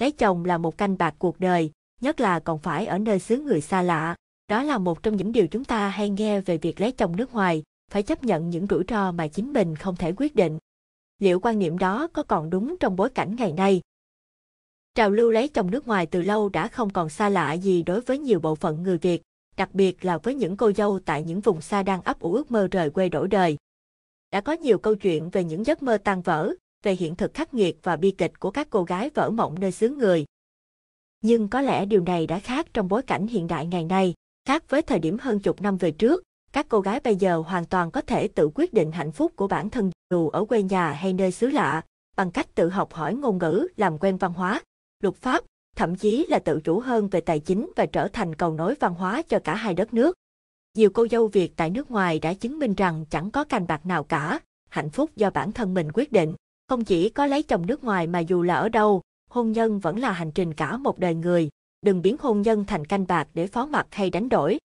Lấy chồng là một canh bạc cuộc đời, nhất là còn phải ở nơi xứ người xa lạ. Đó là một trong những điều chúng ta hay nghe về việc lấy chồng nước ngoài, phải chấp nhận những rủi ro mà chính mình không thể quyết định. Liệu quan niệm đó có còn đúng trong bối cảnh ngày nay? Trào lưu lấy chồng nước ngoài từ lâu đã không còn xa lạ gì đối với nhiều bộ phận người Việt, đặc biệt là với những cô dâu tại những vùng xa đang ấp ủ ước mơ rời quê đổi đời. Đã có nhiều câu chuyện về những giấc mơ tan vỡ, về hiện thực khắc nghiệt và bi kịch của các cô gái vỡ mộng nơi xứ người. Nhưng có lẽ điều này đã khác trong bối cảnh hiện đại ngày nay, khác với thời điểm hơn chục năm về trước, các cô gái bây giờ hoàn toàn có thể tự quyết định hạnh phúc của bản thân dù ở quê nhà hay nơi xứ lạ, bằng cách tự học hỏi ngôn ngữ, làm quen văn hóa, luật pháp, thậm chí là tự chủ hơn về tài chính và trở thành cầu nối văn hóa cho cả hai đất nước. Nhiều cô dâu Việt tại nước ngoài đã chứng minh rằng chẳng có canh bạc nào cả, hạnh phúc do bản thân mình quyết định. Không chỉ có lấy chồng nước ngoài mà dù là ở đâu, hôn nhân vẫn là hành trình cả một đời người. Đừng biến hôn nhân thành canh bạc để phó mặc hay đánh đổi,